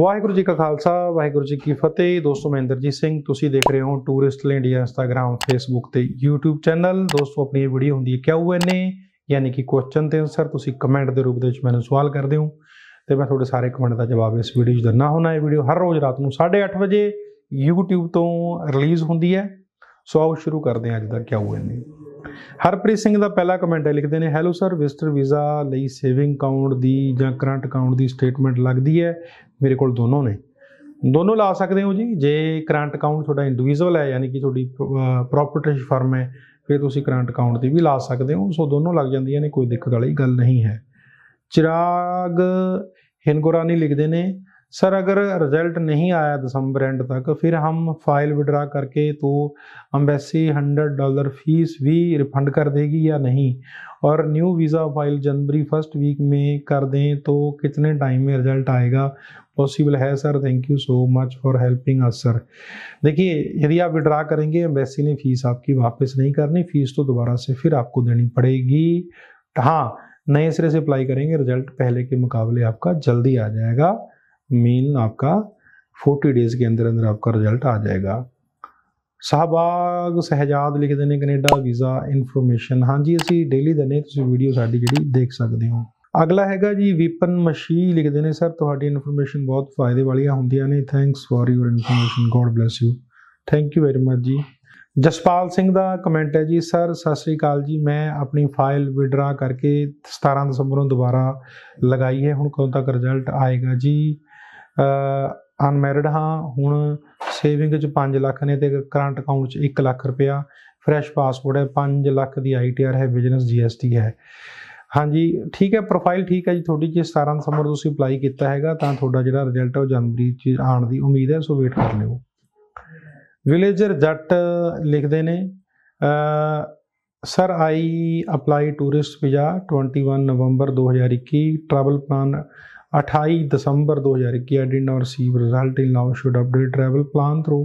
ਵਾਹਿਗੁਰੂ ਜੀ ਕਾ ਖਾਲਸਾ ਵਾਹਿਗੁਰੂ ਜੀ ਕੀ ਫਤਿਹ ਦੋਸਤੋ ਮਹਿੰਦਰਜੀਤ ਸਿੰਘ ਤੁਸੀਂ ਦੇਖ ਰਹੇ ਹੋ ਟੂਰਿਸਟ ਇੰਡੀਆ ਇੰਸਟਾਗ੍ਰam ਫੇਸਬੁੱਕ ਤੇ YouTube ਚੈਨਲ ਦੋਸਤੋ ਆਪਣੀ ਇਹ ਵੀਡੀਓ ਹੁੰਦੀ ਹੈ ਕਿਊਐਨਏ ਯਾਨੀ ਕਿ ਕੁਐਸਚਨ ਤੇ ਆਨਸਰ ਤੁਸੀਂ ਕਮੈਂਟ ਦੇ ਰੂਪ ਦੇ ਵਿੱਚ ਮੈਨੂੰ ਸਵਾਲ ਕਰਦੇ ਹੋ ਤੇ ਮੈਂ ਤੁਹਾਡੇ ਸਾਰੇ ਕਮੈਂਟ ਦਾ ਜਵਾਬ ਇਸ ਵੀਡੀਓ 'ਚ ਦਿੰਨਾ ਹੋਣਾ ਇਹ ਵੀਡੀਓ ਹਰ ਰੋਜ਼ ਰਾਤ ਨੂੰ 8:30 ਵਜੇ YouTube ਤੋਂ ਰਿਲੀਜ਼ ਹੁੰਦੀ ਹੈ ਸੋ ਆਓ ਸ਼ੁਰੂ ਕਰਦੇ ਹਾਂ ਅੱਜ ਦਾ ਕਿਊਐਨਏ ਹਰਪ੍ਰੀਤ ਸਿੰਘ ਦਾ ਪਹਿਲਾ ਕਮੈਂਟ ਹੈ ਲਿਖਦੇ ਨੇ ਹੈਲੋ ਸਰ ਵਿਜ਼ਟਰ ਵੀਜ਼ਾ ਲਈ ਸੇਵਿੰਗ ਅਕਾਊਂਟ ਦੀ ਜਾਂ ਕਰੰਟ ਅਕਾਊਂਟ ਦੀ ਸਟੇਟਮੈਂਟ ਲੱਗਦੀ ਹੈ ਮੇਰੇ ਕੋਲ ਦੋਨੋਂ ਨੇ ਦੋਨੋਂ ਲਾ ਸਕਦੇ ਹੋ ਜੀ ਜੇ ਕਰੰਟ ਅਕਾਊਂਟ ਤੁਹਾਡਾ ਇੰਡੀਵਿਜੂਅਲ ਹੈ ਯਾਨੀ ਕਿ ਤੁਹਾਡੀ ਪ੍ਰੋਪਰਟੀਸ਼ ਫਰਮ ਹੈ ਫਿਰ ਤੁਸੀਂ ਕਰੰਟ ਅਕਾਊਂਟ ਦੀ ਵੀ ਲਾ ਸਕਦੇ ਹੋ ਸੋ ਦੋਨੋਂ ਲੱਗ ਜਾਂਦੀਆਂ ਨੇ ਕੋਈ ਦਿੱਕਤ ਵਾਲੀ ਗੱਲ ਨਹੀਂ ਹੈ ਚਿਰਾਗ ਹਿੰਗੋਰਾਨੀ ਲਿਖਦੇ ਨੇ सर अगर रिजल्ट नहीं आया दिसंबर एंड तक फिर हम फाइल विड्रा करके तो अम्बेसी हंड्रेड डॉलर फीस भी रिफंड कर देगी या नहीं और न्यू वीज़ा फाइल जनवरी फर्स्ट वीक में कर दें तो कितने टाइम में रिजल्ट आएगा पॉसिबल है sir thank you so much for helping us sir देखिए यदि आप विड्रा करेंगे अम्बेसी ने फ़ीस आपकी वापस नहीं करनी फ़ीस तो दोबारा से फिर आपको देनी पड़ेगी हाँ नए सिरे से अप्लाई करेंगे रिजल्ट पहले के मुकाबले आपका जल्दी आ जाएगा मीन आपका 40 डेज़ के अंदर अंदर आपका रिजल्ट आ जाएगा ਸਹਾਬਾਗ ਸਹਿਜਾਦ ਲਿਖਦੇ ਨੇ ਕੈਨੇਡਾ ਵੀਜ਼ਾ ਇਨਫੋਰਮੇਸ਼ਨ ਹਾਂਜੀ ਅਸੀਂ ਡੇਲੀ ਦਿੰਦੇ ਤੁਸੀਂ ਵੀਡੀਓ ਸਾਡੀ ਜਿਹੜੀ ਦੇਖ ਸਕਦੇ ਹੋ ਅਗਲਾ ਹੈਗਾ ਜੀ ਵਿਪਨ ਮਸ਼ੀ ਲਿਖਦੇ ਨੇ ਸਰ ਤੁਹਾਡੀ ਇਨਫੋਰਮੇਸ਼ਨ ਬਹੁਤ ਫਾਇਦੇ ਵਾਲੀਆਂ ਹੁੰਦੀਆਂ ਨੇ thanks for your information God bless you thank you very much ji Jaspal Singh the comment ਹੈ ਜੀ ਸਰ ਸਤਿ ਸ੍ਰੀ ਅਕਾਲ ਜੀ ਮੈਂ ਆਪਣੀ ਫਾਈਲ ਵਿਡਰਾ ਕਰਕੇ 17 ਦਸੰਬਰ ਨੂੰ ਦੁਬਾਰਾ ਲਗਾਈ ਹੈ ਹੁਣ ਕਦੋਂ ਤੱਕ ਰਿਜ਼ਲਟ ਆਏਗਾ ਜੀ ਅਨਮੈਰਿਡ ਹਾਂ ਹੁਣ ਸੇਵਿੰਗ ਚ 5 ਲੱਖ ਨੇ ਤੇ ਕਰੰਟ ਅਕਾਊਂਟ ਚ 1 ਲੱਖ ਰੁਪਿਆ ਫਰੈਸ਼ ਪਾਸਪੋਰਟ ਹੈ 5 ਲੱਖ ਦੀ ਆਈਟੀਆਰ ਹੈ ਬਿਜ਼ਨਸ ਜੀਐਸਟੀ ਹੈ ਹਾਂਜੀ ਠੀਕ ਹੈ ਪ੍ਰੋਫਾਈਲ ਠੀਕ ਹੈ ਜੀ ਤੁਹਾਡੀ ਜੇ 17 ਦਸੰਬਰ ਤੁਸੀਂ ਅਪਲਾਈ ਕੀਤਾ ਹੈਗਾ ਤਾਂ ਤੁਹਾਡਾ ਜਿਹੜਾ ਰਿਜ਼ਲਟ ਹੈ ਉਹ ਜਨਵਰੀ ਚ ਆਉਣ ਦੀ ਉਮੀਦ ਹੈ ਸੋ ਵੇਟ ਕਰ ਲਿਓ ਵਿਲੇਜਰ ਜੱਟ ਲਿਖਦੇ ਨੇ uh sir I apply tourist visa 21 November 2021 travel plan 28 December 2021 I did not receive result in now should update travel plan through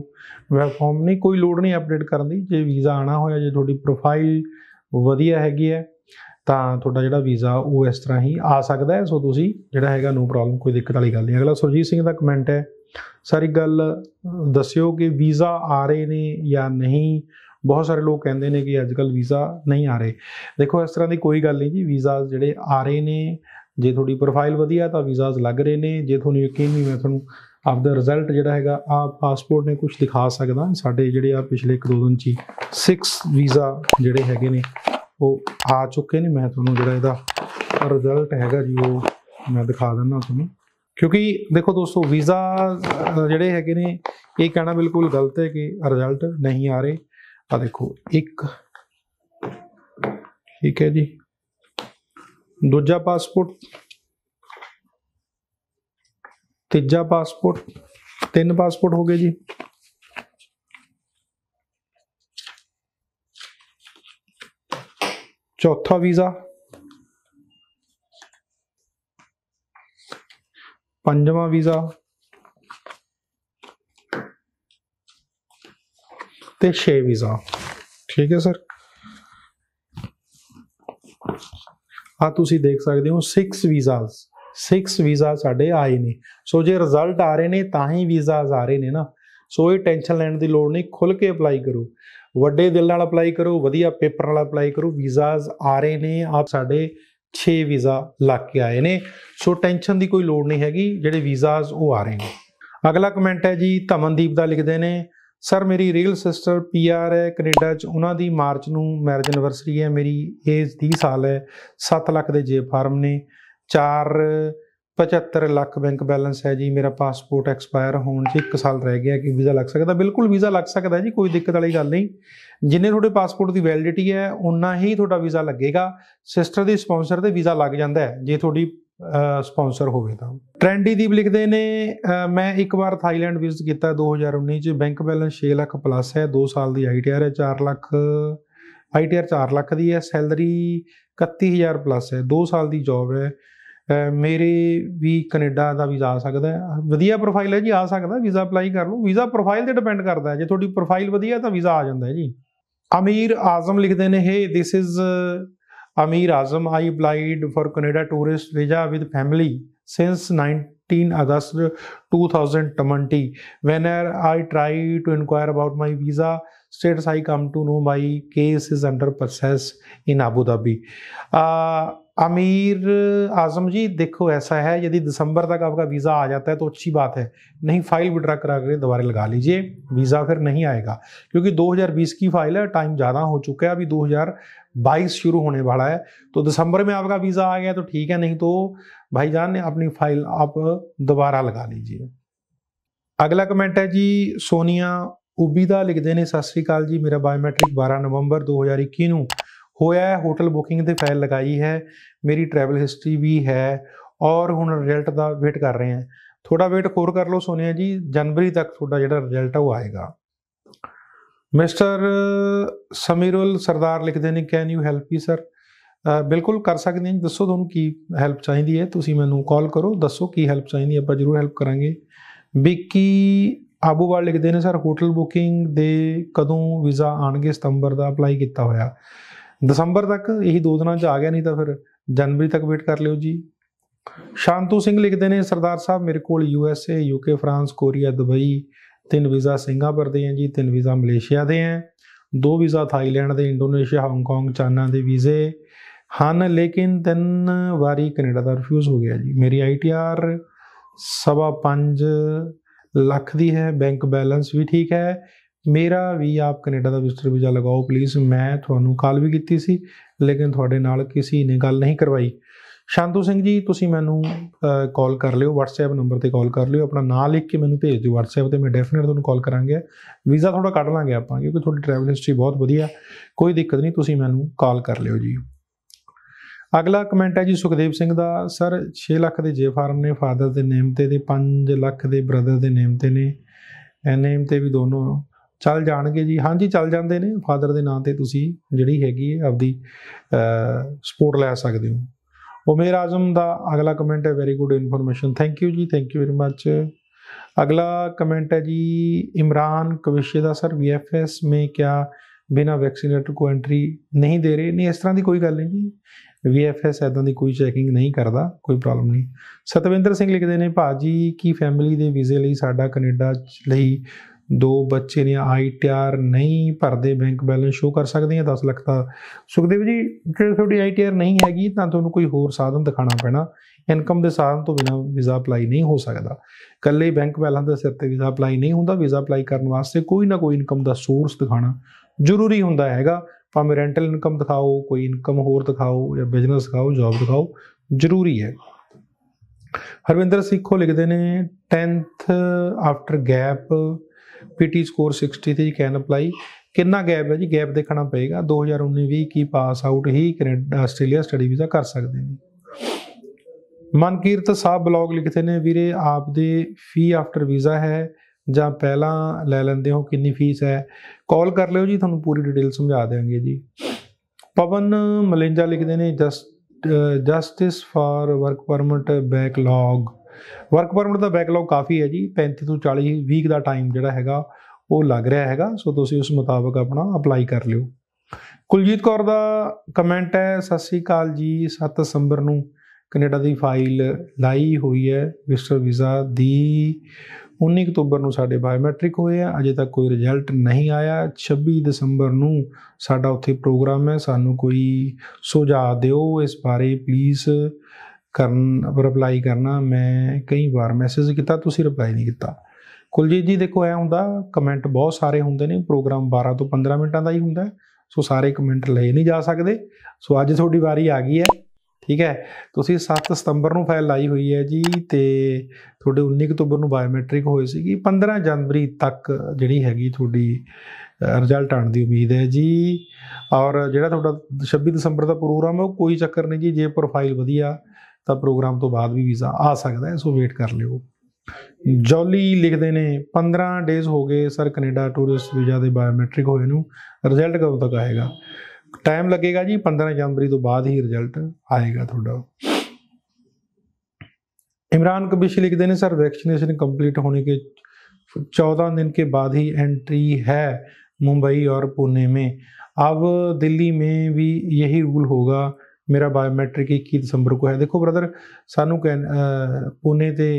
web form ਨਹੀਂ ਕੋਈ ਲੋਡ ਨਹੀਂ ਅਪਡੇਟ ਕਰਨ ਦੀ ਜੇ ਵੀਜ਼ਾ ਆਣਾ ਹੋਇਆ ਜੇ ਤੁਹਾਡੀ ਪ੍ਰੋਫਾਈਲ ਵਧੀਆ ਹੈਗੀ ਹੈ ਤਾਂ ਤੁਹਾਡਾ ਜਿਹੜਾ ਵੀਜ਼ਾ ਉਹ ਇਸ ਤਰ੍ਹਾਂ ਹੀ ਆ ਸਕਦਾ ਹੈ ਸੋ ਤੁਸੀਂ ਜਿਹੜਾ ਹੈਗਾ ਨੋ ਪ੍ਰੋਬਲਮ ਕੋਈ ਦਿੱਕਤ ਵਾਲੀ ਗੱਲ ਨਹੀਂ ਅਗਲਾ ਸੁਰਜੀਤ ਸਿੰਘ ਦਾ ਕਮੈਂਟ ਹੈ ਸਾਰੀ ਗੱਲ ਦੱਸਿਓ ਕਿ ਵੀਜ਼ਾ ਆ ਰਹੇ ਨੇ ਜਾਂ ਨਹੀਂ ਬਹੁਤ ਸਾਰੇ ਲੋਕ ਕਹਿੰਦੇ ਨੇ ਕਿ ਅੱਜਕੱਲ ਵੀਜ਼ਾ ਨਹੀਂ ਆ ਰਹੇ ਦੇਖੋ ਇਸ ਤਰ੍ਹਾਂ ਦੀ ਕੋਈ ਗੱਲ ਨਹੀਂ ਜੀ ਵੀਜ਼ਾ ਜਿਹੜੇ ਆ ਰਹੇ ਨੇ ਜੇ ਤੁਹਾਡੀ ਪ੍ਰੋਫਾਈਲ ਵਧੀਆ ਤਾਂ ਵੀਜ਼ਾਸ ਲੱਗ ਰਹੇ ਨੇ ਜੇ ਤੁਹਾਨੂੰ ਯਕੀਨ ਨਹੀਂ ਮੈਂ ਤੁਹਾਨੂੰ ਆਪਦਾ ਰਿਜ਼ਲਟ ਜਿਹੜਾ ਹੈਗਾ ਆ ਪਾਸਪੋਰਟ ਨੇ ਕੁਝ ਦਿਖਾ ਸਕਦਾ ਸਾਡੇ ਜਿਹੜੇ ਆ ਪਿਛਲੇ ਇੱਕ ਦੋ ਦਿਨ ਚ 6 ਵੀਜ਼ਾ ਜਿਹੜੇ ਹੈਗੇ ਨੇ ਉਹ ਆ ਚੁੱਕੇ ਨੇ ਮੈਂ ਤੁਹਾਨੂੰ ਜਿਹੜਾ ਇਹਦਾ ਰਿਜ਼ਲਟ ਹੈਗਾ ਜੀ ਉਹ ਮੈਂ ਦਿਖਾ ਦਿੰਦਾ ਤੁਹਾਨੂੰ ਕਿਉਂਕਿ ਦੇਖੋ ਦੋਸਤੋ ਵੀਜ਼ਾ ਜਿਹੜੇ ਹੈਗੇ ਨੇ ਇਹ ਕਹਿਣਾ ਬਿਲਕੁਲ ਗਲਤ ਹੈ ਕਿ ਰਿਜ਼ਲਟ ਨਹੀਂ ਆ ਰਹੇ ਆ ਦੇਖੋ ਇੱਕ ਠੀਕ ਹੈ ਜੀ ਦੂਜਾ ਪਾਸਪੋਰਟ ਤੀਜਾ ਪਾਸਪੋਰਟ ਤਿੰਨ ਪਾਸਪੋਰਟ ਹੋ ਗਏ ਜੀ ਚੌਥਾ ਵੀਜ਼ਾ ਪੰਜਵਾਂ ਵੀਜ਼ਾ ਤੇ 6 ਵੀਜ਼ਾ ਠੀਕ ਹੈ ਸਰ ਆ ਤੁਸੀਂ ਦੇਖ ਸਕਦੇ ਹੋ 6 ਵੀਜ਼ਾਸ 6 ਵੀਜ਼ਾ ਸਾਡੇ ਆਏ ਨੇ ਸੋ ਜੇ ਰਿਜ਼ਲਟ ਆ ਰਹੇ ਨੇ ਤਾਂ ਹੀ ਵੀਜ਼ਾਸ ਆ ਰਹੇ ਨੇ ਨਾ ਸੋ ਇਹ ਟੈਨਸ਼ਨ ਲੈਣ ਦੀ ਲੋੜ ਨਹੀਂ ਖੁੱਲ ਕੇ ਅਪਲਾਈ ਕਰੋ ਵੱਡੇ ਦਿਲ ਨਾਲ ਅਪਲਾਈ ਕਰੋ ਵਧੀਆ ਪੇਪਰ ਨਾਲ ਅਪਲਾਈ ਕਰੋ ਵੀਜ਼ਾਸ ਆ ਰਹੇ ਨੇ ਆਪ ਸਾਡੇ 6 ਵੀਜ਼ਾ ਲੱਗ ਕੇ ਆਏ ਨੇ ਸੋ ਟੈਨਸ਼ਨ ਦੀ ਕੋਈ ਲੋੜ ਨਹੀਂ ਹੈਗੀ ਜਿਹੜੇ ਵੀਜ਼ਾਸ ਉਹ ਆ ਰਹੇ ਨੇ ਅਗਲਾ ਕਮੈਂਟ ਹੈ ਜੀ ਧਮਨਦੀਪ ਦਾ ਲਿਖਦੇ ਨੇ ਸਰ ਮੇਰੀ ਰੀਅਲ ਸਿਸਟਰ ਪੀਆਰ ਹੈ ਕੈਨੇਡਾ 'ਚ ਉਹਨਾਂ ਦੀ ਮਾਰਚ ਨੂੰ ਮੈਰਿਜ ਐਨਿਵਰਸਰੀ ਹੈ ਮੇਰੀ ਏਜ 30 ਸਾਲ ਹੈ 7 ਲੱਖ ਦੇ ਜੇਬ ਫਾਰਮ ਨੇ 4 75 ਲੱਖ ਬੈਂਕ ਬੈਲੈਂਸ ਹੈ ਜੀ ਮੇਰਾ ਪਾਸਪੋਰਟ ਐਕਸਪਾਇਰ ਹੋਣ 'ਚ 1 ਸਾਲ ਰਹਿ ਗਿਆ ਕਿ ਵੀਜ਼ਾ ਲੱਗ ਸਕਦਾ ਬਿਲਕੁਲ ਵੀਜ਼ਾ ਲੱਗ ਸਕਦਾ ਜੀ ਕੋਈ ਦਿੱਕਤ ਵਾਲੀ ਗੱਲ ਨਹੀਂ ਜਿੰਨੇ ਤੁਹਾਡੇ ਪਾਸਪੋਰਟ ਦੀ ਵੈਲਿਡਿਟੀ ਹੈ ਉਨਾ ਹੀ ਤੁਹਾਡਾ ਵੀਜ਼ਾ ਲੱਗੇਗਾ ਸਿਸਟਰ ਦੀ ਸਪਾਂਸਰ ਤੇ ਵੀਜ਼ਾ ਲੱਗ ਜਾਂਦਾ ਹੈ ਜੇ ਤੁਹਾਡੀ ਸਪਾਂਸਰ ਹੋਵੇ ਤਾਂ ਟ੍ਰੈਂਡੀ ਦੀਪ ਲਿਖਦੇ ਨੇ ਮੈਂ ਇੱਕ ਵਾਰ ਥਾਈਲੈਂਡ ਵਿਜ਼ਿਟ ਕੀਤਾ 2019 ਚ ਬੈਂਕ ਬੈਲੈਂਸ 6 ਲੱਖ ਪਲੱਸ ਹੈ 2 ਸਾਲ ਦੀ ਆਈਟੀਆਰ ਹੈ 4 ਲੱਖ ਆਈਟੀਆਰ 4 ਲੱਖ ਦੀ ਹੈ ਸੈਲਰੀ 31000 ਪਲੱਸ ਹੈ 2 ਸਾਲ ਦੀ ਜੌਬ ਹੈ ਮੇਰੇ ਵੀ ਕੈਨੇਡਾ ਦਾ ਵੀਜ਼ਾ ਆ ਸਕਦਾ ਹੈ ਵਧੀਆ ਪ੍ਰੋਫਾਈਲ ਹੈ ਜੀ ਆ ਸਕਦਾ ਵੀਜ਼ਾ ਅਪਲਾਈ ਕਰ ਲਓ ਵੀਜ਼ਾ ਪ੍ਰੋਫਾਈਲ ਤੇ ਡਿਪੈਂਡ ਕਰਦਾ ਹੈ ਜੇ ਤੁਹਾਡੀ ਪ੍ਰੋਫਾਈਲ ਵਧੀਆ ਤਾਂ ਵੀਜ਼ਾ ਆ ਜਾਂਦਾ ਹੈ ਜੀ ਅਮੀਰ ਆਜ਼ਮ ਲਿਖਦੇ ਨੇ hey this is Amir Azam, I applied for Canada tourist visa with family since 19 August 2020. Whenever I try to inquire about my visa status, I come to know my case is under process in Abu Dhabi. Uh, अमीर आजम जी देखो ऐसा है यदि दिसंबर तक आपका visa आ जाता है तो अच्छी बात है नहीं फाइल विड्रा करा कर दोबारा लगा लीजिए वीज़ा फिर नहीं आएगा क्योंकि 2020 की फाइल है टाइम ज़्यादा हो चुका है अभी 2022 शुरू होने वाला है तो दिसंबर में आपका वीज़ा आ गया तो ठीक है नहीं तो भाईजान ने अपनी फाइल आप दोबारा लगा लीजिए अगला कमेंट है जी सोनिया उबीदा लिख देने सत श्रीकाल जी मेरा बायोमेट्रिक बारह नवंबर दो हज़ार इक्की ਹੋਇਆ ਹੈ ਹੋਟਲ ਬੁਕਿੰਗ ਤੇ ਫਾਈਲ ਲਗਾਈ ਹੈ ਮੇਰੀ ਟਰੈਵਲ ਹਿਸਟਰੀ ਵੀ ਹੈ ਔਰ ਹੁਣ ਰਿਜ਼ਲਟ ਦਾ ਵੇਟ ਕਰ ਰਹੇ ਹਾਂ ਥੋੜਾ ਵੇਟ ਹੋਰ ਕਰ ਲਓ ਸੋਨੀਆ ਜੀ ਜਨਵਰੀ ਤੱਕ ਤੁਹਾਡਾ ਜਿਹੜਾ ਰਿਜ਼ਲਟ ਆ ਉਹ ਆਏਗਾ ਮਿਸਟਰ ਸਮੀਰੁਲ ਸਰਦਾਰ ਲਿਖਦੇ ਨੇ can you help me sir ਬਿਲਕੁਲ ਕਰ ਸਕਦੇ ਹਾਂ ਦੱਸੋ ਤੁਹਾਨੂੰ ਕੀ ਹੈਲਪ ਚਾਹੀਦੀ ਹੈ ਤੁਸੀਂ ਮੈਨੂੰ ਕਾਲ ਕਰੋ ਦੱਸੋ ਕੀ ਹੈਲਪ ਚਾਹੀਦੀ ਆਪਾਂ ਜਰੂਰ ਹੈਲਪ ਕਰਾਂਗੇ ਬਿੱਕੀ ਆਬੂਵਾਲ ਲਿਖਦੇ ਨੇ ਸਰ ਹੋਟਲ ਬੁਕਿੰਗ ਦੇ ਕਦੋਂ ਵੀਜ਼ਾ ਆਣਗੇ ਸਤੰਬਰ ਦਾ ਅਪਲਾਈ ਕੀਤਾ ਹੋਇਆ ਦਸੰਬਰ ਤੱਕ ਇਹੀ ਦੋ ਦਿਨਾਂ 'ਚ ਆ ਗਿਆ ਨਹੀਂ ਤਾਂ ਫਿਰ ਜਨਵਰੀ ਤੱਕ ਵੇਟ ਕਰ ਲਿਓ ਜੀ ਸ਼ਾਂਤੂ ਸਿੰਘ ਲਿਖਦੇ ਨੇ ਸਰਦਾਰ ਸਾਹਿਬ ਮੇਰੇ ਕੋਲ U S A U K France Korea Dubai ਤਿੰਨ ਵੀਜ਼ਾ ਸਿੰਗਾਪੁਰ ਦੇ ਆ ਜੀ ਤਿੰਨ ਵੀਜ਼ਾ ਮਲੇਸ਼ੀਆ ਦੇ ਆ ਦੋ ਵੀਜ਼ਾ ਥਾਈਲੈਂਡ ਦੇ ਇੰਡੋਨੇਸ਼ੀਆ ਹਾਂਗਕਾਂਗ ਚਾਈਨਾ ਦੇ ਵੀਜ਼ੇ ਹਨ ਲੇਕਿਨ ਤਿੰਨ ਵਾਰੀ ਕੈਨੇਡਾ ਦਾ ਰਿਫਿਊਜ਼ ਹੋ ਗਿਆ ਜੀ ਮੇਰੀ ਆਈਟੀਆਰ ਸਵਾ 5 ਲੱਖ ਦੀ ਹੈ ਬੈਂਕ ਬੈਲੈਂਸ ਵੀ ਠੀਕ ਹੈ ਮੇਰਾ ਵੀ ਆਪ ਕੈਨੇਡਾ ਦਾ ਵਿਜ਼ਟਰ ਵੀਜ਼ਾ ਲਗਾਓ ਪਲੀਜ਼ ਮੈਂ ਤੁਹਾਨੂੰ ਕਾਲ ਵੀ ਕੀਤੀ ਸੀ ਲੇਕਿਨ ਤੁਹਾਡੇ ਨਾਲ ਕਿਸੇ ਨੇ ਗੱਲ ਨਹੀਂ ਕਰਵਾਈ ਸ਼ਾਂਤੂ ਸਿੰਘ ਜੀ ਤੁਸੀਂ ਮੈਨੂੰ ਕਾਲ ਕਰ ਲਿਓ WhatsApp ਨੰਬਰ ਤੇ ਕਾਲ ਕਰ ਲਿਓ ਆਪਣਾ ਨਾਮ ਲਿਖ ਕੇ ਮੈਨੂੰ ਭੇਜ ਦਿਓ WhatsApp ਤੇ ਮੈਂ ਡੈਫੀਨਿਟ ਤੁਹਾਨੂੰ ਕਾਲ ਕਰਾਂਗੇ ਵੀਜ਼ਾ ਤੁਹਾਡਾ ਕੱਢ ਲਾਂਗੇ ਆਪਾਂ ਕਿਉਂਕਿ ਤੁਹਾਡੀ ਟਰੈਵਲ ਹਿਸਟਰੀ ਬਹੁਤ ਵਧੀਆ ਕੋਈ ਦਿੱਕਤ ਨਹੀਂ ਤੁਸੀਂ ਮੈਨੂੰ ਕਾਲ ਕਰ ਲਿਓ ਜੀ ਅਗਲਾ ਕਮੈਂਟ ਹੈ ਜੀ ਸੁਖਦੇਵ ਸਿੰਘ ਦਾ ਸਰ 6 ਲੱਖ ਦੇ ਜੇ ਫਾਰਮ ਨੇ ਫਾਦਰ ਦੇ ਨੇਮ ਤੇ ਤੇ 5 ਲੱਖ ਦੇ ਬ੍ਰਦਰ ਦੇ ਨੇਮ ਤੇ ਨੇ ਨੇਮ ਤੇ ਵੀ ਦੋਨੋਂ ਚੱਲ ਜਾਣਗੇ ਜੀ ਹਾਂਜੀ ਚੱਲ ਜਾਂਦੇ ਨੇ ਫਾਦਰ ਦੇ ਨਾਂ ਤੇ ਤੁਸੀਂ ਜਿਹੜੀ ਹੈਗੀ ਹੈ ਆਪਦੀ ਸਪੋਰਟ ਲੈ ਸਕਦੇ ਹੋ ਉਮੇਰ ਆਜ਼ਮ ਦਾ ਅਗਲਾ ਕਮੈਂਟ ਹੈ very good information thank you ਜੀ ਥੈਂਕ ਯੂ ਵੈਰੀ ਮੱਚ ਅਗਲਾ ਕਮੈਂਟ ਹੈ ਜੀ ਇਮਰਾਨ ਕਵਿਸ਼ੇ ਦਾ ਸਰ ਵੀਐਫਐਸ ਮੇ ਕਿਆ ਬਿਨਾ ਵੈਕਸੀਨੇਟਰ ਕੋ ਐਂਟਰੀ ਨਹੀਂ ਦੇ ਰਹੇ ਨਹੀਂ ਇਸ ਤਰ੍ਹਾਂ ਦੀ ਕੋਈ ਗੱਲ ਨਹੀਂ ਜੀ ਵੀਐਫਐਸ ਐਦਾਂ ਦੀ ਕੋਈ ਚੈਕਿੰਗ ਨਹੀਂ ਕਰਦਾ ਕੋਈ ਪ੍ਰੋਬਲਮ ਨਹੀਂ ਸਤਵਿੰਦਰ ਸਿੰਘ ਲਿਖਦੇ ਨੇ ਭਾਜੀ ਕੀ ਫੈਮਿਲੀ ਦੇ ਵੀਜ਼ੇ ਲਈ ਸਾਡਾ ਕੈਨੇਡਾ ਲਈ ਦੋ ਬੱਚੇ ਨੇ ਆਈਟੀਆਰ ਨਹੀਂ ਭਰਦੇ ਬੈਂਕ ਬੈਲੈਂਸ ਸ਼ੋ ਕਰ ਸਕਦੇ ਆ 10 ਲੱਖ ਦਾ ਸੁਖਦੇਵ ਜੀ ਜੇ ਤੁਹਾਡੀ ਆਈਟੀਆਰ ਨਹੀਂ ਹੈਗੀ ਤਾਂ ਤੁਹਾਨੂੰ ਕੋਈ ਹੋਰ ਸਾਧਨ ਦਿਖਾਣਾ ਪੈਣਾ ਇਨਕਮ ਦੇ ਸਾਧਨ ਤੋਂ ਬਿਨਾ ਵੀਜ਼ਾ ਅਪਲਾਈ ਨਹੀਂ ਹੋ ਸਕਦਾ ਇਕੱਲੇ ਬੈਂਕ ਬੈਲੈਂਸ ਦੇ ਸਿਰ ਤੇ ਵੀਜ਼ਾ ਅਪਲਾਈ ਨਹੀਂ ਹੁੰਦਾ ਵੀਜ਼ਾ ਅਪਲਾਈ ਕਰਨ ਵਾਸਤੇ ਕੋਈ ਨਾ ਕੋਈ ਇਨਕਮ ਦਾ ਸੋਰਸ ਦਿਖਾਣਾ ਜ਼ਰੂਰੀ ਹੁੰਦਾ ਹੈਗਾ ਭਾਵੇਂ ਰੈਂਟਲ ਇਨਕਮ ਦਿਖਾਓ ਕੋਈ ਇਨਕਮ ਹੋਰ ਦਿਖਾਓ ਜਾਂ ਬਿਜ਼ਨਸ ਦਿਖਾਓ ਜੌਬ ਦਿਖਾਓ ਜ਼ਰੂਰੀ ਹੈ ਹਰਵਿੰਦਰ ਸਿੱਖੋ ਲਿਖਦੇ ਨੇ 10th after gap PT score 60 ਤੇ ਜੀ ਕੈਨ ਅਪਲਾਈ ਕਿੰਨਾ ਗੈਪ ਹੈ ਜੀ ਗੈਪ ਦੇਖਣਾ ਪਏਗਾ 2019-20 ਕੀ ਪਾਸ ਆਊਟ ਹੀ ਕੈਨੇਡਾ ਆਸਟ੍ਰੇਲੀਆ ਸਟੱਡੀ ਵੀਜ਼ਾ ਕਰ ਸਕਦੇ ਨੇ ਮਨਕੀਰਤ ਸਾਹਿਬ ਬਲੌਗ ਲਿਖਦੇ ਨੇ ਵੀਰੇ ਆਪ ਦੇ ਫੀ ਆਫਟਰ ਵੀਜ਼ਾ ਹੈ ਜਾਂ ਪਹਿਲਾਂ ਲੈ ਲੈਂਦੇ ਹੋ ਕਿੰਨੀ ਫੀਸ ਹੈ ਕਾਲ ਕਰ ਲਿਓ ਜੀ ਤੁਹਾਨੂੰ ਪੂਰੀ ਡਿਟੇਲ ਸਮਝਾ ਦੇਵਾਂਗੇ ਜੀ ਪਵਨ ਮਲਿੰਜਾ ਲਿਖਦੇ ਨੇ just justice for work permit backlog work permit ਦਾ ਬੈਕਲੌਗ ਕਾਫੀ ਹੈ ਜੀ 35 ਤੋਂ 40 ਵੀਕ ਦਾ ਟਾਈਮ ਜਿਹੜਾ ਹੈਗਾ ਉਹ ਲੱਗ ਰਿਹਾ ਹੈਗਾ ਸੋ ਤੁਸੀਂ ਉਸ ਮੁਤਾਬਕ ਆਪਣਾ ਅਪਲਾਈ ਕਰ ਲਿਓ ਕੁਲਜੀਤ ਕੌਰ ਦਾ ਕਮੈਂਟ ਹੈ ਸਤਿ ਸ੍ਰੀ ਅਕਾਲ ਜੀ 7 ਦਸੰਬਰ ਨੂੰ ਕੈਨੇਡਾ ਦੀ ਫਾਈਲ ਲਾਈ ਹੋਈ ਹੈ ਵਿਸਟਰ ਵੀਜ਼ਾ ਦੀ 19 ਅਕਤੂਬਰ ਨੂੰ ਸਾਡੇ ਬਾਇਓਮੈਟ੍ਰਿਕ ਹੋਏ ਆ ਅਜੇ ਤੱਕ ਕੋਈ ਰਿਜ਼ਲਟ ਨਹੀਂ ਆਇਆ 26 ਦਸੰਬਰ ਨੂੰ ਸਾਡਾ ਉੱਥੇ ਪ੍ਰੋਗਰਾਮ ਹੈ ਸਾਨੂੰ ਕੋਈ ਸੁਝਾਅ ਦਿਓ ਇਸ ਬਾਰੇ ਪਲੀਜ਼ ਕਰਨ ਰਿਪਲਾਈ ਕਰਨਾ ਮੈਂ ਕਈ ਵਾਰ ਮੈਸੇਜ ਕੀਤਾ ਤੁਸੀਂ ਰਿਪਲਾਈ ਨਹੀਂ ਕੀਤਾ ਕੁਲਜੀਤ ਜੀ ਦੇਖੋ ਐ ਹੁੰਦਾ ਕਮੈਂਟ ਬਹੁਤ ਸਾਰੇ ਹੁੰਦੇ ਨੇ ਪ੍ਰੋਗਰਾਮ 12 ਤੋਂ 15 ਮਿੰਟਾਂ ਦਾ ਹੀ ਹੁੰਦਾ ਸੋ ਸਾਰੇ ਕਮੈਂਟ ਲਏ ਨਹੀਂ ਜਾ ਸਕਦੇ ਸੋ ਅੱਜ ਤੁਹਾਡੀ ਵਾਰੀ ਆ ਗਈ ਹੈ ਠੀਕ ਹੈ ਤੁਸੀਂ 7 ਸਤੰਬਰ ਨੂੰ ਫਾਈਲ ਲਾਈ ਹੋਈ ਹੈ ਜੀ ਤੇ ਤੁਹਾਡੇ 19 ਅਕਤੂਬਰ ਨੂੰ ਬਾਇਓਮੈਟ੍ਰਿਕ ਹੋਈ ਸੀਗੀ 15 ਜਨਵਰੀ ਤੱਕ ਜਿਹੜੀ ਹੈਗੀ ਤੁਹਾਡੀ ਰਿਜ਼ਲਟ ਆਣ ਦੀ ਉਮੀਦ ਹੈ ਜੀ ਔਰ ਜਿਹੜਾ ਤੁਹਾਡਾ 26 ਦਸੰਬਰ ਦਾ ਪ੍ਰੋਗਰਾਮ ਹੈ ਉਹ ਕੋਈ ਚੱਕਰ ਨਹੀਂ ਜੀ ਜੇ ਪ੍ਰੋਫਾਈਲ ਵਧੀਆ ਤਾਂ ਪ੍ਰੋਗਰਾਮ ਤੋਂ ਬਾਅਦ ਵੀ ਵੀਜ਼ਾ ਆ ਸਕਦਾ ਹੈ ਸੋ ਵੇਟ ਕਰ ਲਿਓ ਜੌਲੀ ਲਿਖਦੇ ਨੇ 15 ਡੇਜ਼ ਹੋ ਗਏ ਸਰ ਕੈਨੇਡਾ ਟੂਰਿਸਟ ਵੀਜ਼ਾ ਦੇ ਬਾਇਓਮੈਟ੍ਰਿਕ ਹੋਏ ਨੂੰ ਰਿਜ਼ਲਟ ਕਦੋਂ ਤੱਕ ਆਏਗਾ ਟਾਈਮ ਲੱਗੇਗਾ ਜੀ 15 ਜਨਵਰੀ ਤੋਂ ਬਾਅਦ ਹੀ ਰਿਜ਼ਲਟ ਆਏਗਾ ਤੁਹਾਡਾ इमरान कबिश लिखते हैं सर वैक्सीनेशन कंप्लीट होने के चौदह दिन के बाद ही एंट्री है मुंबई और पुणे में अब दिल्ली में भी यही रूल होगा ਮੇਰਾ ਬਾਇਓਮੈਟ੍ਰਿਕ 21 ਦਸੰਬਰ ਕੋ ਹੈ ਦੇਖੋ ਬ੍ਰਦਰ ਸਾਨੂੰ ਪੁਨੇ ਤੇ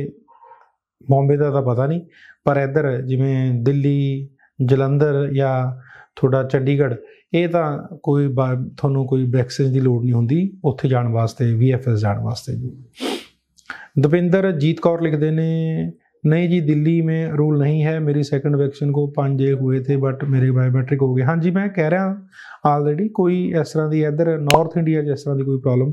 ਬੰਬੇ ਦਾ ਤਾਂ ਪਤਾ ਨਹੀਂ ਪਰ ਇੱਧਰ ਜਿਵੇਂ ਦਿੱਲੀ ਜਲੰਧਰ ਜਾਂ ਥੋੜਾ ਚੰਡੀਗੜ੍ਹ ਇਹ ਤਾਂ ਕੋਈ ਤੁਹਾਨੂੰ ਕੋਈ ਵੈਕਸੀਨ ਦੀ ਲੋੜ ਨਹੀਂ ਹੁੰਦੀ ਉੱਥੇ ਜਾਣ ਵਾਸਤੇ ਵੀਐਫਐਸ ਜਾਣ ਵਾਸਤੇ ਜੀ ਦਵਿੰਦਰ ਜੀਤ ਕੌਰ ਲਿਖਦੇ ਨੇ ਨਹੀਂ ਜੀ ਦਿੱਲੀ ਮੇ ਰੂਲ ਨਹੀਂ ਹੈ ਮੇਰੀ ਸੈਕੰਡ ਵੈਕਸੀਨ ਕੋ ਪੰਜੇ ਹੋਏ ਥੇ ਬਟ ਮੇਰੇ ਬਾਇਓਮੈਟ੍ਰਿਕ ਹੋ ਗਏ ਹਾਂਜੀ ਮੈਂ ਕਹਿ ਰਿਹਾ ਆਲਰੇਡੀ ਕੋਈ ਇਸ ਤਰ੍ਹਾਂ ਦੀ ਇਧਰ ਨਾਰਥ ਇੰਡੀਆ ਜਿਸ ਤਰ੍ਹਾਂ ਦੀ ਕੋਈ ਪ੍ਰੋਬਲਮ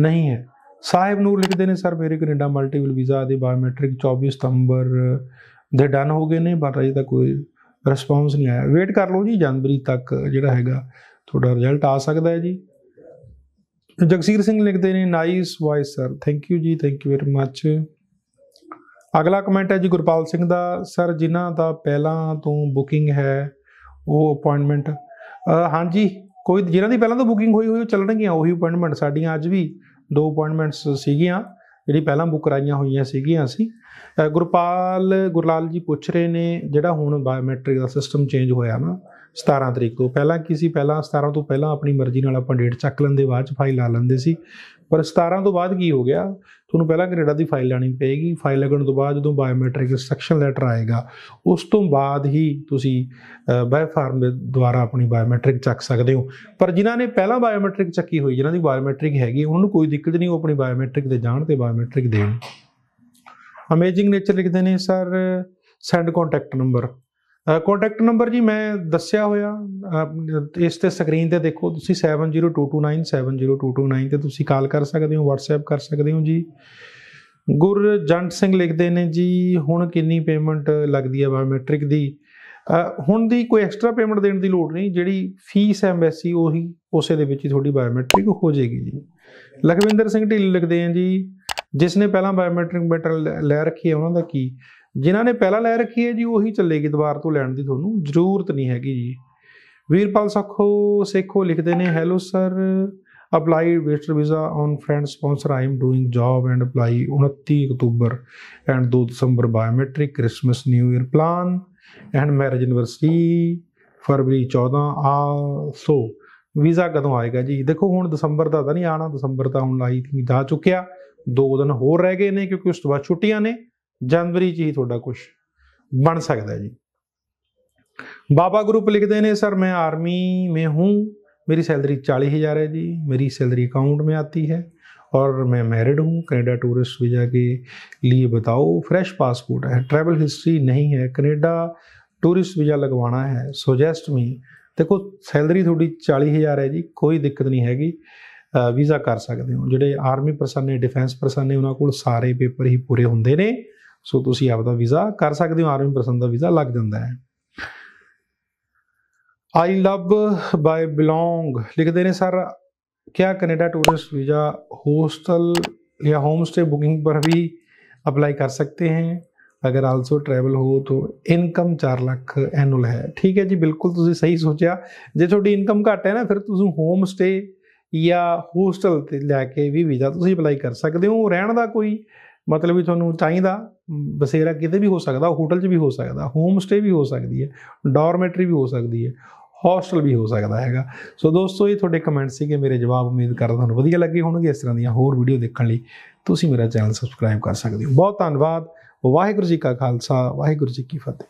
ਨਹੀਂ ਹੈ ਸਾਹਿਬ ਨੂਰ ਲਿਖਦੇ ਨੇ ਸਰ ਮੇਰੇ ਕੈਨੇਡਾ ਮਲਟੀਪਲ ਵੀਜ਼ਾ ਦੇ ਬਾਇਓਮੈਟ੍ਰਿਕ 24 ਸਤੰਬਰ ਦੇ ਡਨ ਹੋ ਗਏ ਨੇ ਬਟ ਅਜੇ ਤੱਕ ਕੋਈ ਰਿਸਪੌਂਸ ਨਹੀਂ ਆਇਆ ਵੇਟ ਕਰ ਲਓ ਜੀ ਜਨਵਰੀ ਤੱਕ ਜਿਹੜਾ ਹੈਗਾ ਤੁਹਾਡਾ ਰਿਜ਼ਲਟ ਆ ਸਕਦਾ ਹੈ ਜੀ ਜਗਸੀਰ ਸਿੰਘ ਲਿਖਦੇ ਨੇ nice voice sir thank you ਜੀ ਥੈਂਕ ਯੂ ਵੈਰੀ ਮੱਚ ਅਗਲਾ ਕਮੈਂਟ ਹੈ ਜੀ ਗੁਰਪਾਲ ਸਿੰਘ ਦਾ ਸਰ ਜਿਨ੍ਹਾਂ ਦਾ ਪਹਿਲਾਂ ਤੋਂ ਬੁਕਿੰਗ ਹੈ ਉਹ ਅਪਾਇੰਟਮੈਂਟ ਹਾਂਜੀ ਕੋਈ ਜਿਨ੍ਹਾਂ ਦੀ ਪਹਿਲਾਂ ਤੋਂ ਬੁਕਿੰਗ ਹੋਈ ਹੋਈ ਉਹ ਚੱਲਣਗੀਆਂ ਉਹੀ ਅਪਾਇੰਟਮੈਂਟ ਸਾਡੀਆਂ ਅੱਜ ਵੀ ਦੋ ਅਪਾਇੰਟਮੈਂਟਸ ਸੀਗੀਆਂ ਜਿਹੜੀ ਪਹਿਲਾਂ ਬੁੱਕ ਕਰਾਈਆਂ ਹੋਈਆਂ ਸੀਗੀਆਂ ਸੀ ਗੁਰਪਾਲ ਗੁਰਲਾਲ ਜੀ ਪੁੱਛ ਰਹੇ ਨੇ ਜਿਹੜਾ ਹੁਣ ਬਾਇਓਮੈਟ੍ਰਿਕ ਦਾ ਸਿਸਟਮ ਚੇਂਜ ਹੋਇਆ ਨਾ 17 ਤਰੀਕ ਤੋਂ ਪਹਿਲਾਂ ਕੀ ਸੀ ਪਹਿਲਾਂ 17 ਤੋਂ ਪਹਿਲਾਂ ਆਪਣੀ ਮਰਜ਼ੀ ਨਾਲ ਆਪਾਂ ਡੇਟ ਚੱਕ ਲੈਂਦੇ ਬਾਅਦ ਚ ਫਾਈਲ ਲਾ ਲੈਂਦੇ ਸੀ ਪਰ 17 ਤੋਂ ਬਾਅਦ ਕੀ ਹੋ ਗਿਆ ਤੁਹਾਨੂੰ ਪਹਿਲਾਂ ਕੈਨੇਡਾ ਦੀ ਫਾਈਲ ਲੈਣੀ ਪਏਗੀ ਫਾਈਲ ਲੱਗਣ ਤੋਂ ਬਾਅਦ ਜਦੋਂ ਬਾਇਓਮੈਟ੍ਰਿਕ ਇਨਸਟਰਕਸ਼ਨ ਲੈਟਰ ਆਏਗਾ ਉਸ ਤੋਂ ਬਾਅਦ ਹੀ ਤੁਸੀਂ ਬਾਇ ਫਾਰਮ ਦੇ ਦੁਆਰਾ ਆਪਣੀ ਬਾਇਓਮੈਟ੍ਰਿਕ ਚੱਕ ਸਕਦੇ ਹੋ ਪਰ ਜਿਨ੍ਹਾਂ ਨੇ ਪਹਿਲਾਂ ਬਾਇਓਮੈਟ੍ਰਿਕ ਚੱਕੀ ਹੋਈ ਜਿਨ੍ਹਾਂ ਦੀ ਬਾਇਓਮੈਟ੍ਰਿਕ ਹੈਗੀ ਉਹਨਾਂ ਨੂੰ ਕੋਈ ਦਿੱਕਤ ਨਹੀਂ ਉਹ ਆਪਣੀ ਬਾਇਓਮੈਟ੍ਰਿਕ ਦੇ ਜਾਣ ਤੇ ਬਾਇਓਮੈਟ੍ਰਿਕ ਦੇਣ ਅਮੇਜ਼ਿੰਗ ਨੇਚਰ ਲਿਖਦੇ ਨੇ sir send contact number contact number ਜੀ ਮੈਂ ਦੱਸਿਆ ਹੋਇਆ ਇਸ ਤੇ ਸਕਰੀਨ ਤੇ ਦੇਖੋ ਤੁਸੀਂ 7022970229 ਤੇ ਤੁਸੀਂ ਕਾਲ ਕਰ ਸਕਦੇ ਹੋ WhatsApp ਕਰ ਸਕਦੇ ਹੋ ਜੀ ਗੁਰਜੰਟ ਸਿੰਘ ਲਿਖਦੇ ਨੇ ਜੀ ਹੁਣ ਕਿੰਨੀ ਪੇਮੈਂਟ ਲੱਗਦੀ ਹੈ ਬਾਇਓਮੈਟ੍ਰਿਕ ਦੀ ਹੁਣ ਦੀ ਕੋਈ ਐਕਸਟਰਾ ਪੇਮੈਂਟ ਦੇਣ ਦੀ ਲੋੜ ਨਹੀਂ ਜਿਹੜੀ ਫੀਸ ਐਮਬੈਸੀ ਉਹੀ ਉਸੇ ਦੇ ਵਿੱਚ ਹੀ ਤੁਹਾਡੀ ਬਾਇਓਮੈਟ੍ਰਿਕ ਹੋ ਜਾਏਗੀ ਜੀ ਲਖਵਿੰਦਰ ਸਿੰਘ ਢਿੱਲ ਲਿਖਦੇ ਆ ਜੀ ਜਿਸ ਨੇ ਪਹਿਲਾਂ ਬਾਇਓਮੈਟ੍ਰਿਕ ਮੈਟਰ ਲੈ ਰੱਖੀ ਹੈ ਉਹਨਾਂ ਦਾ ਕੀ ਜਿਨ੍ਹਾਂ ਨੇ ਪਹਿਲਾਂ ਲੈ ਰੱਖੀ ਹੈ ਜੀ ਉਹੀ ਚੱਲੇਗੀ ਦੁਬਾਰ ਤੋਂ ਲੈਣ ਦੀ ਤੁਹਾਨੂੰ ਜ਼ਰੂਰਤ ਨਹੀਂ ਹੈਗੀ ਜੀ ਵੀਰਪਾਲ ਸਖੋ ਸੇਖੋ ਲਿਖਦੇ ਨੇ hello sir apply visitor visa on friend sponsor I am doing job and apply 29 October and 2 December biometric Christmas new year plan and marriage university February 14 ਆ ਸੋ ਵੀਜ਼ਾ ਕਦੋਂ ਆਏਗਾ ਜੀ ਦੇਖੋ ਹੁਣ ਦਸੰਬਰ ਦਾ ਤਾਂ ਨਹੀਂ ਆਣਾ ਦਸੰਬਰ ਤਾਂ ਹੁਣ ਆਈ ਥਿੰਕ ਜਾ ਚੁੱਕਿਆ ਦੋ ਦਿਨ ਹੋਰ ਰਹਿ ਗਏ ਨੇ ਕਿਉਂਕਿ ਉਸ ਤੋਂ ਬਾਅਦ ਛੁੱਟੀਆਂ ਨੇ ਜਨਵਰੀ 'ਚ ਹੀ ਤੁਹਾਡਾ ਕੁਝ ਬਣ ਸਕਦਾ ਜੀ ਬਾਬਾ ਗਰੁੱਪ ਲਿਖਦੇ ਨੇ ਸਰ ਮੈਂ ਆਰਮੀ ਮੈਂ ਹੂੰ ਮੇਰੀ ਸੈਲਰੀ 40000 ਹੈ ਜੀ ਮੇਰੀ ਸੈਲਰੀ ਅਕਾਊਂਟ ਮੇ ਆਤੀ ਹੈ ਔਰ ਮੈਂ ਮੈਰਿਡ ਹੂੰ ਕੈਨੇਡਾ ਟੂਰਿਸਟ ਵੀਜ਼ਾ ਕੇ ਲਈ ਬਤਾਓ ਫਰੈਸ਼ ਪਾਸਪੋਰਟ ਹੈ ਟ੍ਰੈਵਲ ਹਿਸਟਰੀ ਨਹੀਂ ਹੈ ਕੈਨੇਡਾ ਟੂਰਿਸਟ ਵੀਜ਼ਾ ਲਗਵਾਣਾ ਹੈ ਸੁਜੈਸਟ ਮੀ ਦੇਖੋ ਸੈਲਰੀ ਤੁਹਾਡੀ 40000 ਹੈ ਜੀ ਕੋਈ ਦਿੱਕਤ ਨਹੀਂ ਹੈਗੀ ਵੀਜ਼ਾ ਕਰ ਸਕਦੇ ਹੋ ਜਿਹੜੇ ਆਰਮੀ ਪਰਸਨ ਨੇ ਡਿਫੈਂਸ ਪਰਸਨ ਨੇ ਉਹਨਾਂ ਕੋਲ ਸਾਰੇ ਪੇਪਰ ਹੀ ਪੂਰੇ ਹੁੰਦੇ ਨੇ ਸੋ ਤੁਸੀਂ ਆਪਦਾ ਵੀਜ਼ਾ ਕਰ ਸਕਦੇ ਹੋ ਆਰਮੀ ਪਰਸਨ ਦਾ ਵੀਜ਼ਾ ਲੱਗ ਜਾਂਦਾ ਹੈ ਆਈ ਲਵ ਬਾਈ ਬਿਲੋਂਗ ਲਿਖਦੇ ਨੇ ਸਰ क्या ਕੈਨੇਡਾ ਟੂਰਿਸਟ ਵੀਜ਼ਾ ਹੋਸਟਲ ਜਾਂ ਹੋਮ ਸਟੇ ਬੁਕਿੰਗ ਪਰ ਵੀ ਅਪਲਾਈ ਕਰ ਸਕਤੇ हैं ਅਗਰ ਆਲਸੋ ਟਰੈਵਲ ਹੋ ਤੋ ਇਨਕਮ 4 ਲੱਖ ਐਨੂਅਲ ਹੈ ਠੀਕ ਹੈ ਜੀ ਬਿਲਕੁਲ ਤੁਸੀਂ ਸਹੀ ਸੋਚਿਆ ਜੇ ਤੁਹਾਡੀ ਇਨਕਮ ਘੱਟ ਹੈ ਨਾ ਫਿਰ ਤੁਸੀਂ ਹੋਮ ਸਟੇ ਜਾਂ ਹੋਸਟਲ ਤੇ ਲੈ ਕੇ ਵੀ ਵੀਜ਼ਾ ਤੁਸੀਂ ਅਪਲਾਈ ਕਰ ਸਕਦੇ ਹੋ ਰਹਿਣ ਦਾ ਕੋਈ ਮਤਲਬ ਵੀ ਤੁਹਾਨੂੰ ਚਾਹੀਦਾ ਬਸੇਰਾ ਕਿਤੇ ਵੀ ਹੋ ਸਕਦਾ ਹੋਟਲ 'ਚ ਵੀ ਹੋ ਸਕਦਾ ਹੋਮ ਸਟੇ ਵੀ ਹੋ ਸਕਦੀ ਹੈ ਡਾਰਮੇਟਰੀ ਵੀ ਹੋ ਸਕਦੀ ਹੈ ਹੌਸਟਲ ਵੀ ਹੋ ਸਕਦਾ ਹੈਗਾ ਸੋ ਦੋਸਤੋ ਇਹ ਤੁਹਾਡੇ ਕਮੈਂਟ ਸੀਗੇ ਮੇਰੇ ਜਵਾਬ ਉਮੀਦ ਕਰਦਾ ਤੁਹਾਨੂੰ ਵਧੀਆ ਲੱਗੇ ਹੋਣਗੇ ਇਸ ਤਰ੍ਹਾਂ ਦੀਆਂ ਹੋਰ ਵੀਡੀਓ ਦੇਖਣ ਲਈ ਤੁਸੀਂ ਮੇਰਾ ਚੈਨਲ ਸਬਸਕ੍ਰਾਈਬ ਕਰ ਸਕਦੇ ਹੋ ਬਹੁਤ ਧੰਨਵਾਦ ਵਾਹਿਗੁਰੂ ਜੀ ਕਾ ਖਾਲਸਾ ਵਾਹਿਗੁਰੂ ਜੀ ਕੀ ਫਤਿਹ